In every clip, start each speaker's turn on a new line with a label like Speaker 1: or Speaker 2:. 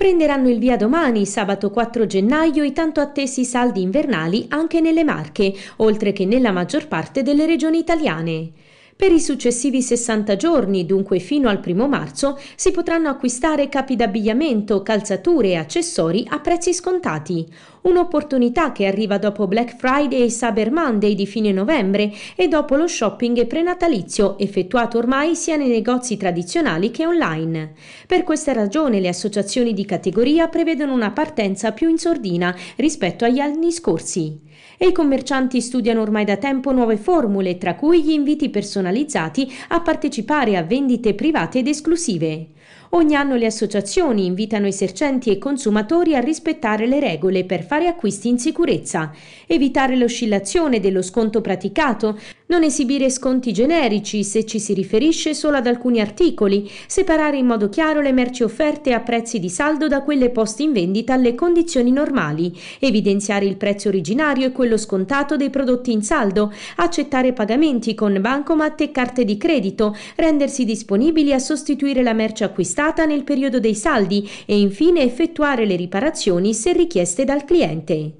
Speaker 1: Prenderanno il via domani, sabato 4 gennaio, i tanto attesi saldi invernali anche nelle Marche, oltre che nella maggior parte delle regioni italiane. Per i successivi 60 giorni, dunque fino al 1 marzo, si potranno acquistare capi d'abbigliamento, calzature e accessori a prezzi scontati un'opportunità che arriva dopo Black Friday e Cyber Monday di fine novembre e dopo lo shopping prenatalizio effettuato ormai sia nei negozi tradizionali che online. Per questa ragione le associazioni di categoria prevedono una partenza più in sordina rispetto agli anni scorsi. E i commercianti studiano ormai da tempo nuove formule, tra cui gli inviti personalizzati a partecipare a vendite private ed esclusive. Ogni anno le associazioni invitano esercenti e consumatori a rispettare le regole per fare acquisti in sicurezza, evitare l'oscillazione dello sconto praticato, non esibire sconti generici se ci si riferisce solo ad alcuni articoli, separare in modo chiaro le merci offerte a prezzi di saldo da quelle poste in vendita alle condizioni normali, evidenziare il prezzo originario e quello scontato dei prodotti in saldo, accettare pagamenti con bancomat e carte di credito, rendersi disponibili a sostituire la merce acquistata nel periodo dei saldi e infine effettuare le riparazioni se richieste dal cliente cliente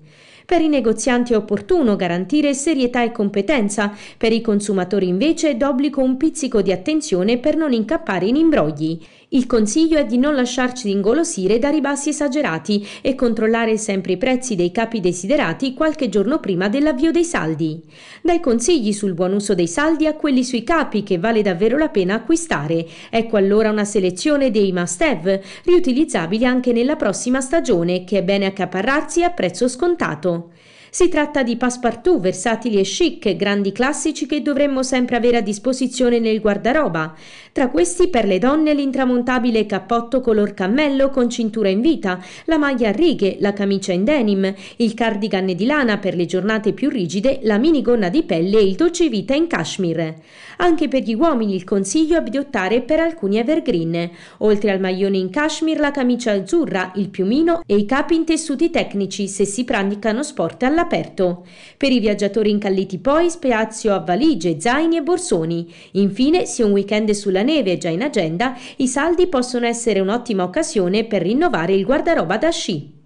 Speaker 1: per i negozianti è opportuno garantire serietà e competenza, per i consumatori invece è d'obbligo un pizzico di attenzione per non incappare in imbrogli. Il consiglio è di non lasciarci ingolosire da ribassi esagerati e controllare sempre i prezzi dei capi desiderati qualche giorno prima dell'avvio dei saldi. Dai consigli sul buon uso dei saldi a quelli sui capi che vale davvero la pena acquistare. Ecco allora una selezione dei must-have, riutilizzabili anche nella prossima stagione, che è bene accaparrarsi a prezzo scontato. Si tratta di passepartout versatili e chic, grandi classici che dovremmo sempre avere a disposizione nel guardaroba. Tra questi per le donne l'intramontabile cappotto color cammello con cintura in vita, la maglia a righe, la camicia in denim, il cardigan di lana per le giornate più rigide, la minigonna di pelle e il dolce vita in cashmere. Anche per gli uomini il consiglio è di optare per alcuni evergreen, oltre al maglione in cashmere la camicia azzurra, il piumino e i capi in tessuti tecnici se si praticano sport alla all'aperto. Per i viaggiatori incalliti poi spazio a valigie, zaini e borsoni. Infine, se un weekend sulla neve è già in agenda, i saldi possono essere un'ottima occasione per rinnovare il guardaroba da sci.